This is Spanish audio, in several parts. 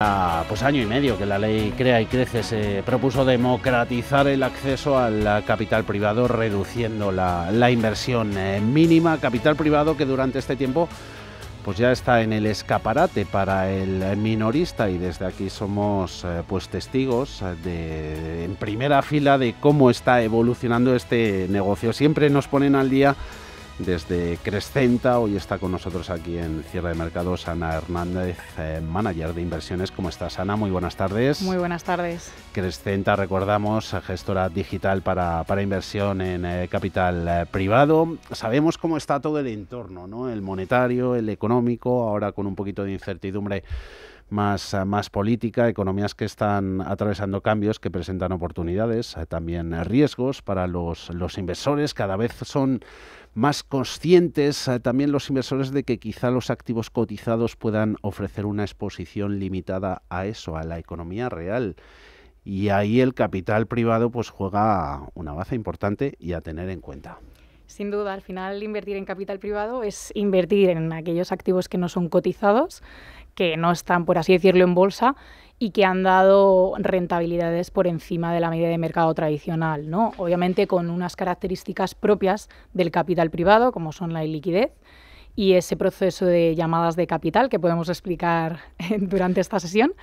Ah, pues año y medio que la ley Crea y Crece se propuso democratizar el acceso al capital privado reduciendo la, inversión eh, mínima, capital privado que durante este tiempo pues ya está en el escaparate para el minorista y desde aquí somos eh, pues testigos de, en primera fila de cómo está evolucionando este negocio. Siempre nos ponen al día desde Crescenta. Hoy está con nosotros aquí en Cierre de Mercados Ana Hernández, eh, manager de inversiones. ¿Cómo estás, Ana? Muy buenas tardes. Muy buenas tardes. Crescenta, recordamos, gestora digital para, inversión en eh, capital eh, privado. Sabemos cómo está todo el entorno, ¿no? El monetario, el económico, ahora con un poquito de incertidumbre. Más, más, política, economías que están atravesando cambios que presentan oportunidades, también riesgos para los, los inversores. Cada vez son más conscientes eh, también los inversores de que quizá los activos cotizados puedan ofrecer una exposición limitada a eso, a la economía real. Y ahí el capital privado pues juega una baza importante y a tener en cuenta. Sin duda, al final invertir en capital privado es invertir en aquellos activos que no son cotizados, que no están, por así decirlo, en bolsa y que han dado rentabilidades por encima de la media de mercado tradicional, ¿no? Obviamente con unas características propias del capital privado, como son la liquidez y ese proceso de llamadas de capital que podemos explicar durante esta sesión.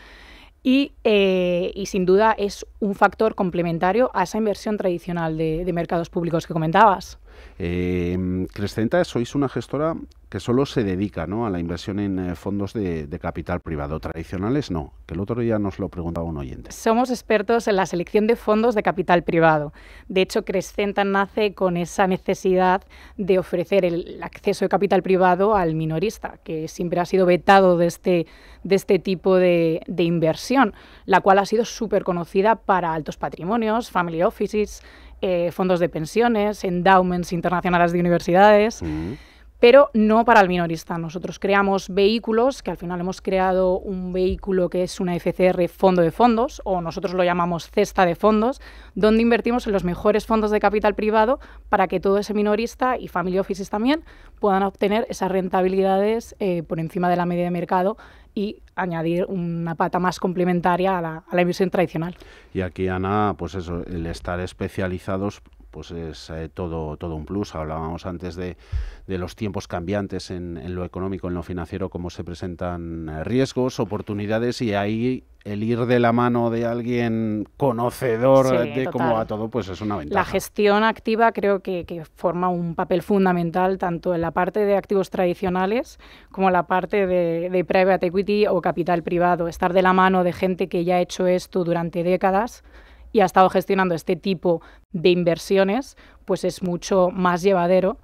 Eh, y, sin duda es un factor complementario a esa inversión tradicional de mercados públicos que comentabas. Em, Crescenta sois una gestora que solo se dedica ¿no? a la inversión en eh, fondos de, capital privado. Tradicionales no, que el otro día nos lo preguntaba un oyente. Somos expertos en la selección de fondos de capital privado. De hecho, Crescenta nace con esa necesidad de ofrecer el acceso de capital privado al minorista, que siempre ha sido vetado de este de este tipo de, de inversión, la cual ha sido súper conocida para altos patrimonios, family offices, eh, fondos de pensiones, endowments internacionales de universidades. Mm pero no para el minorista. Nosotros creamos vehículos, que al final hemos creado un vehículo que es una FCR fondo de fondos, o nosotros lo llamamos cesta de fondos, donde invertimos en los mejores fondos de capital privado para que todo ese minorista y family offices también puedan obtener esas rentabilidades eh, por encima de la media de mercado y añadir una pata más complementaria a la, a la, inversión tradicional. Y aquí, Ana, pues eso, el estar especializados pues es eh, todo, un plus. Hablábamos antes de, los tiempos cambiantes en, lo económico, en lo financiero, cómo se presentan eh, riesgos, oportunidades y ahí el ir de la mano de alguien conocedor de cómo va todo, pues es una ventaja. La gestión activa creo que, forma un papel fundamental tanto en la parte de activos tradicionales como en la parte de private equity o capital privado. Estar de la mano de gente que ya ha hecho esto durante décadas y ha estado gestionando este tipo de inversiones, pues es mucho más llevadero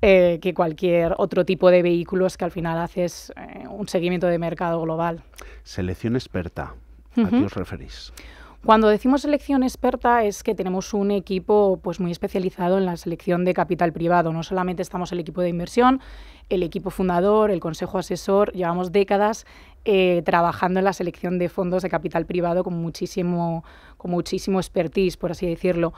eh, que cualquier otro tipo de vehículos que al final haces eh, un seguimiento de mercado global. Selección experta, ¿a qué os referís? Cuando decimos selección experta es que tenemos un equipo pues muy especializado en la selección de capital privado. No solamente estamos el equipo de inversión, el equipo fundador, el consejo asesor, llevamos décadas eh, trabajando en la selección de fondos de capital privado con muchísimo, con muchísimo expertise, por así decirlo.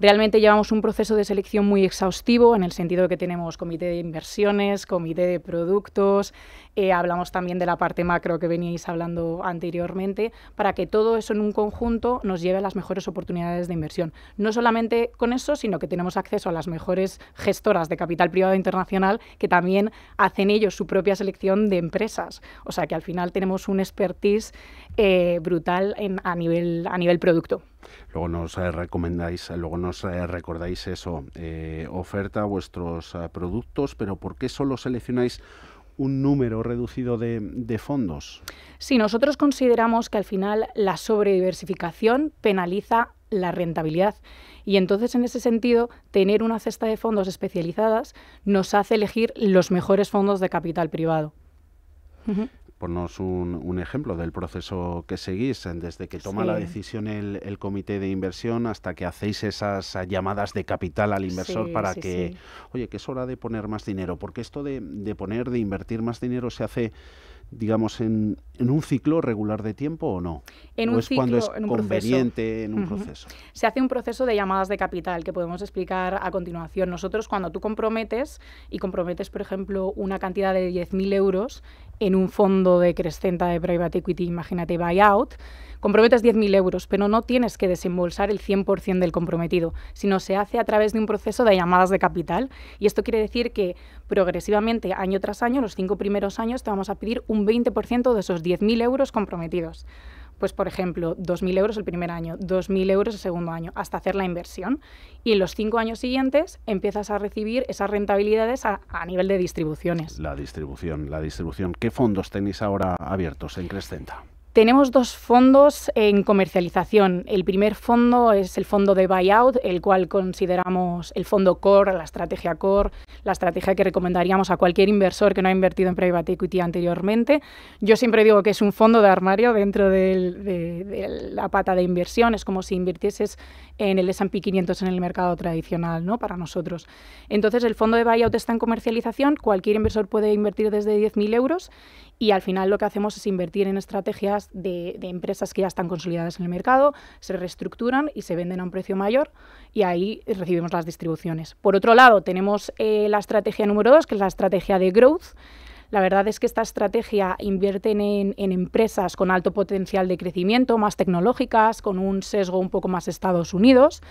Realmente llevamos un proceso de selección muy exhaustivo, en el sentido de que tenemos comité de inversiones, comité de productos, eh, hablamos también de la parte macro que veníais hablando anteriormente, para que todo eso en un conjunto nos lleve a las mejores oportunidades de inversión. No solamente con eso, sino que tenemos acceso a las mejores gestoras de capital privado internacional que también hacen ellos su propia selección de empresas. O sea que al final tenemos un expertise eh, brutal a, nivel, a nivel producto. Luego nos eh, recomendáis, luego nos eh, recordáis eso, eh, oferta vuestros productos, pero ¿por qué solo seleccionáis un número reducido de, fondos. Si nosotros consideramos que al final la sobrediversificación penaliza la rentabilidad. Y entonces, en ese sentido, tener una cesta de fondos especializadas nos hace elegir los mejores fondos de capital privado ponos un, un ejemplo del proceso que seguís desde que toma la decisión el, el, comité de inversión hasta que hacéis esas llamadas de capital al inversor para que, oye, que es hora de poner más dinero, porque esto de, de poner, de invertir más dinero se hace digamos, en, un ciclo regular de tiempo o no? En un cuando es en un conveniente en un proceso? Se hace un proceso de llamadas de capital que podemos explicar a continuación. Nosotros cuando tú comprometes y comprometes, por ejemplo, una cantidad de 10.000 euros en un fondo de crescenta de private equity, imagínate buyout, Comprometes 10.000 euros, pero no tienes que desembolsar el 100% del comprometido, sino se hace a través de un proceso de llamadas de capital. Y esto quiere decir que progresivamente, año tras año, los cinco primeros años, te vamos a pedir un 20% de esos 10.000 euros comprometidos pues por ejemplo, 2.000 euros el primer año, 2.000 euros el segundo año, hasta hacer la inversión. Y en los cinco años siguientes empiezas a recibir esas rentabilidades a, nivel de distribuciones. La distribución, la distribución. ¿Qué fondos tenéis ahora abiertos en Crescenta? Tenemos dos fondos en comercialización. El primer fondo es el fondo de buyout, el cual consideramos el fondo core, la estrategia core, la estrategia que recomendaríamos a cualquier inversor que no ha invertido en private equity anteriormente. Yo siempre digo que es un fondo de armario dentro de, de, la pata de inversión. Es como si invirtieses en el S&P 500 en el mercado tradicional, ¿no? Para nosotros. Entonces, el fondo de buyout está en comercialización, cualquier inversor puede invertir desde 10.000 euros y al final lo que hacemos es invertir en estrategias de, empresas que ya están consolidadas en el mercado, se reestructuran y se venden a un precio mayor y ahí recibimos las distribuciones. Por otro lado, tenemos eh, la estrategia número dos, que es la estrategia de growth, la verdad es que esta estrategia invierte en, empresas con alto potencial de crecimiento, más tecnológicas, con un sesgo un poco más Estados Unidos.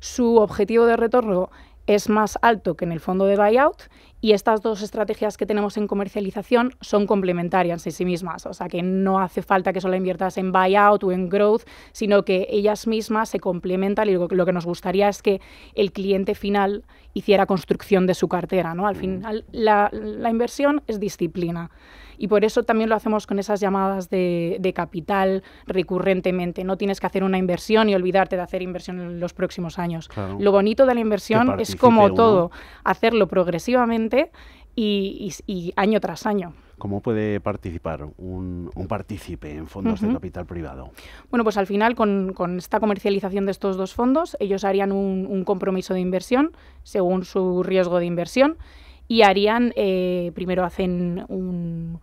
Su objetivo de retorno es más alto que en el fondo de buyout y estas dos estrategias que tenemos en comercialización son complementarias en sí mismas, o sea que no hace falta que solo inviertas en buyout o en growth, sino que ellas mismas se complementan y lo, que nos gustaría es que el cliente final hiciera construcción de su cartera, ¿no? Al mm. final la, la inversión es disciplina. Y por eso también lo hacemos con esas llamadas de, de capital recurrentemente. No tienes que hacer una inversión y olvidarte de hacer inversión en los próximos años. Lo bonito de la inversión es como todo, hacerlo progresivamente y, año tras año. ¿Cómo puede participar un, un partícipe en fondos de capital privado? Bueno, pues al final con, con, esta comercialización de estos dos fondos, ellos harían un, un compromiso de inversión según su riesgo de inversión y harían, eh, primero hacen un,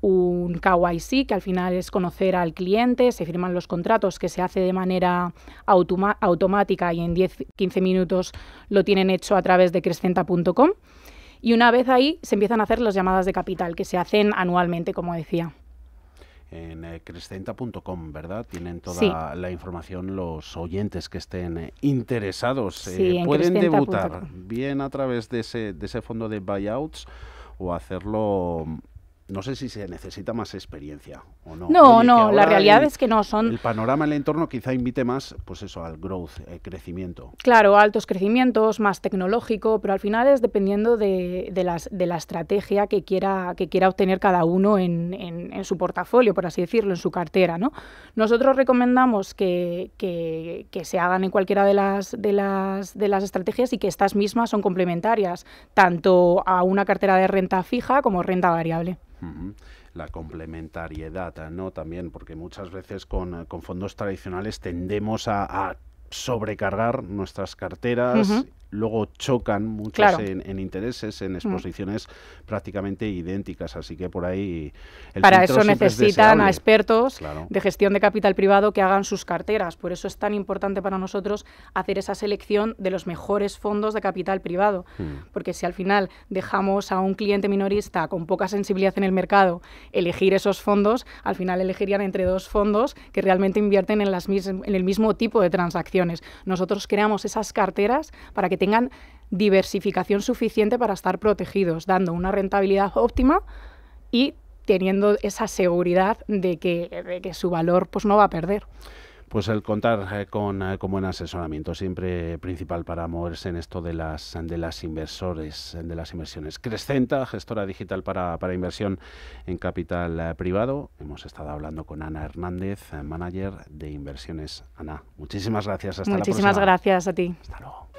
un KYC, que al final es conocer al cliente, se firman los contratos que se hace de manera automática y en 10-15 minutos lo tienen hecho a través de crescenta.com. Y una vez ahí se empiezan a hacer las llamadas de capital, que se hacen anualmente, como decía en eh, crescenta.com, ¿verdad? Tienen toda la información los oyentes que estén eh, interesados. Eh, pueden debutar bien a través de ese, de ese fondo de buyouts o hacerlo no sé si se necesita más experiencia o no. No, no, la realidad es que no son... El panorama, el entorno quizá invite más, pues eso, al growth, eh, crecimiento. Claro, altos crecimientos, más tecnológico, pero al final es dependiendo de, las, de la estrategia que quiera, que quiera obtener cada uno en, su portafolio, por así decirlo, en su cartera. ¿no? Nosotros recomendamos que, que, se hagan en cualquiera de las, de, las, de las estrategias y que estas mismas son complementarias, tanto a una cartera de renta fija como renta variable. La complementariedad, ¿no? También, porque muchas veces con, eh, fondos tradicionales tendemos a, sobrecargar nuestras carteras luego chocan muchas en, intereses, en mm. exposiciones prácticamente idénticas. Así que por ahí... Para eso necesitan a expertos de gestión de capital privado que hagan sus carteras. Por eso es tan importante para nosotros hacer esa selección de los mejores fondos de capital privado. Mm. Porque si al final dejamos a un cliente minorista con poca sensibilidad en el mercado elegir esos fondos, al final elegirían entre dos fondos que realmente invierten en, las en el mismo tipo de transacciones. Nosotros creamos esas carteras para que tengan diversificación suficiente para estar protegidos, dando una rentabilidad óptima y teniendo esa seguridad de que, su valor pues, no va a perder. Pues el contar eh, eh, con, buen asesoramiento, siempre principal para moverse en esto de las, de las inversores, de las inversiones. Crescenta, gestora digital para, inversión en capital eh, privado. Hemos estado hablando con Ana Hernández, manager de inversiones. Ana, muchísimas gracias. Hasta muchísimas gracias a ti. Hasta luego.